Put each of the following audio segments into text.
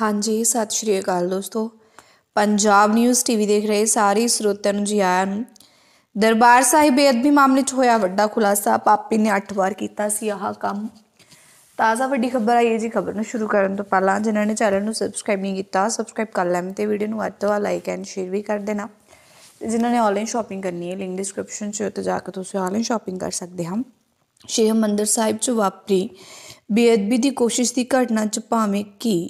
ਹਾਂਜੀ ਸਤਿ ਸ਼੍ਰੀ ਅਕਾਲ ਦੋਸਤੋ ਪੰਜਾਬ ਨਿਊਜ਼ ਟੀਵੀ ਦੇਖ ਰਹੇ ਸਾਰੇ ਸਰੋਤਿਆਂ ਨੂੰ ਜੀ ਆਇਆਂ ਨੂੰ ਦਰਬਾਰ ਸਾਹਿਬ ਬੇਅਦਬੀ ਮਾਮਲੇ 'ਚ ਹੋਇਆ ਵੱਡਾ ਖੁਲਾਸਾ ਪਾਪੀ ਨੇ 8 ਵਾਰ ਕੀਤਾ ਸੀ ਆਹ ਕੰਮ ਤਾਜ਼ਾ ਵੱਡੀ ਖਬਰ ਆਈ ਹੈ ਜੀ ਖਬਰ ਨੂੰ ਸ਼ੁਰੂ ਕਰਨ ਤੋਂ ਪਹਿਲਾਂ ਜਿਨ੍ਹਾਂ ਨੇ ਚੈਨਲ ਨੂੰ ਸਬਸਕ੍ਰਾਈਬ ਨਹੀਂ ਕੀਤਾ ਸਬਸਕ੍ਰਾਈਬ ਕਰ ਲੈਣ ਤੇ ਵੀਡੀਓ ਨੂੰ ਵੱਧ ਤੋਂ ਲਾਈਕ ਐਂਡ ਸ਼ੇਅਰ ਵੀ ਕਰ ਦੇਣਾ ਤੇ ਜਿਨ੍ਹਾਂ ਨੇ ਆਨਲਾਈਨ ਸ਼ਾਪਿੰਗ ਕਰਨੀ ਹੈ ਲਿੰਕ ਡਿਸਕ੍ਰਿਪਸ਼ਨ 'ਚ ਉੱਤੇ ਜਾ ਕੇ ਤੁਸੀਂ ਆਨਲਾਈਨ ਸ਼ਾਪਿੰਗ ਕਰ ਸਕਦੇ ਹਾਂ ਸ਼ੇਹ ਮੰਦਰ ਸਾਹਿਬ 'ਚ ਵਾਪਰੀ ਬੇਅਦਬੀ ਦੀ ਕੋਸ਼ਿਸ਼ ਦੀ ਘਟਨਾ 'ਚ ਭਾਵੇਂ ਕੀ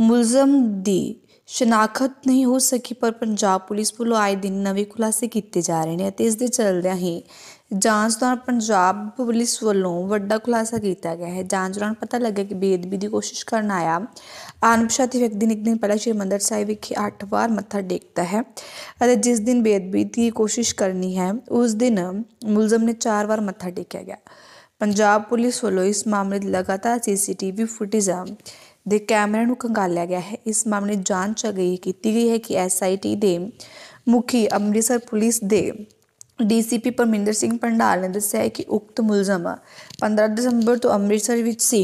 ਮੁਲਜ਼ਮ ਦੀ ਸ਼ਨਾਖਤ ਨਹੀਂ ਹੋ ਸਕੀ ਪਰ ਪੰਜਾਬ ਪੁਲਿਸ ਵੱਲੋਂ ਆਏ ਦਿਨ ਨਵੇਂ ਖੁਲਾਸੇ ਕੀਤੇ ਜਾ ਰਹੇ ਨੇ ਅਤੇ ਇਸ ਦੇ ਚੱਲਦਿਆਂ ਹੀ ਜਾਂਚ ਦੌਰਾਨ ਪੰਜਾਬ ਪੁਲਿਸ ਵੱਲੋਂ ਵੱਡਾ ਖੁਲਾਸਾ ਕੀਤਾ ਗਿਆ ਹੈ ਜਾਂਚ ਦੌਰਾਨ ਪਤਾ ਲੱਗਾ ਕਿ ਬੇਦਬੀ ਦੀ ਕੋਸ਼ਿਸ਼ ਕਰਨ ਆਇਆ ਆਨੁਪਸ਼ਾਤੀ ਵਿਅਕਤੀ ਨੇ ਇੱਕ ਦਿਨ ਪਹਿਲਾਂ ਸ਼੍ਰੀ ਮੰਦਰ ਸਾਹਿਬ ਵਿਖੇ 8 ਵਾਰ ਮੱਥਾ ਟੇਕਦਾ ਹੈ ਅਤੇ ਜਿਸ ਦਿਨ ਬੇਦਬੀ ਦੀ ਕੋਸ਼ਿਸ਼ ਕਰਨੀ ਹੈ ਉਸ ਦਿਨ ਮੁਲਜ਼ਮ ਨੇ 4 ਵਾਰ ਮੱਥਾ ਟੇਕਿਆ ਗਿਆ ਪੰਜਾਬ ਪੁਲਿਸ ਵੱਲੋਂ ਇਸ ਮਾਮਲੇ ਦੀ ਲਗਾਤਾਰ ਸੀਸੀਟੀਵੀ ਫੁਟੇਜ ਦੇ ਕੈਮਰਾ ਨੂੰ ਕੰਗਾਲਿਆ ਗਿਆ ਹੈ ਇਸ ਮਾਮਲੇ ਜਾਂਚ ਗਈ ਕੀਤੀ ਗਈ ਹੈ ਕਿ ਐਸਆਈਟੀ ਦੇ ਮੁਖੀ ਅੰਮ੍ਰਿਤਸਰ ਪੁਲਿਸ ਦੇ ਡੀਸੀਪੀ ਪਰਮਿੰਦਰ ਸਿੰਘ ਪੰਡਾਲ ਨੇ ਦੱਸਿਆ ਹੈ ਕਿ ਉਕਤ ਮੁਲਜ਼ਮ 15 ਦਸੰਬਰ ਤੋਂ ਅੰਮ੍ਰਿਤਸਰ ਵਿੱਚ ਸੀ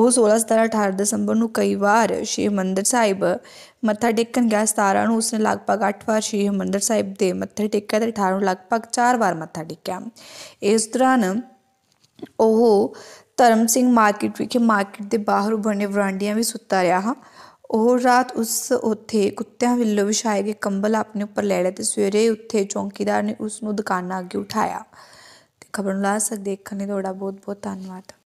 ਉਹ 16 17 18 ਦਸੰਬਰ ਨੂੰ ਕਈ ਵਾਰ ਸ਼੍ਰੀ ਮੰਦਰ ਸਾਹਿਬ ਮੱਥਾ ਟੇਕਣ ਗਿਆ 17 ਨੂੰ ਉਸਨੇ ਲਗਭਗ 8 ਵਾਰ ਸ਼੍ਰੀ ਮੰਦਰ ਸਾਹਿਬ ਦੇ ਮੱਥੇ ਟੇਕਿਆ ਤੇ 18 ਨੂੰ ਲਗਭਗ 4 ਵਾਰ ਮੱਥਾ ਟੇਕਿਆ ਇਸ ਦੌਰਾਨ ਉਹ ਧਰਮ ਸਿੰਘ ਮਾਰਕੀਟ ਵਿਖੇ ਮਾਰਕੀਟ ਦੇ ਬਾਹਰ ਬਣੇ ਵਰਾਂਡੀਆਂ ਵੀ ਸੁੱਤਾ ਰਿਹਾ ਉਹ ਰਾਤ ਉਸ ਉੱਥੇ ਕੁੱਤਿਆਂ ਵੱਲੋਂ ਵਿਛਾਏ ਗਏ ਕੰਬਲ ਆਪਣੇ ਉੱਪਰ ਲੈ ਲਿਆ ਤੇ ਸਵੇਰੇ ਉੱਥੇ ਚੌਂਕੀਦਾਰ ਨੇ ਉਸ ਨੂੰ ਦੁਕਾਨਾਂ ਅੱਗੇ ਉਠਾਇਆ ਤੇ ਖਬਰ ਨੂੰ ਲਾ ਸਕਦੇ ਦੇਖਣ ਲਈ ਤੁਹਾਡਾ ਬਹੁਤ ਬਹੁਤ ਧੰਨਵਾਦ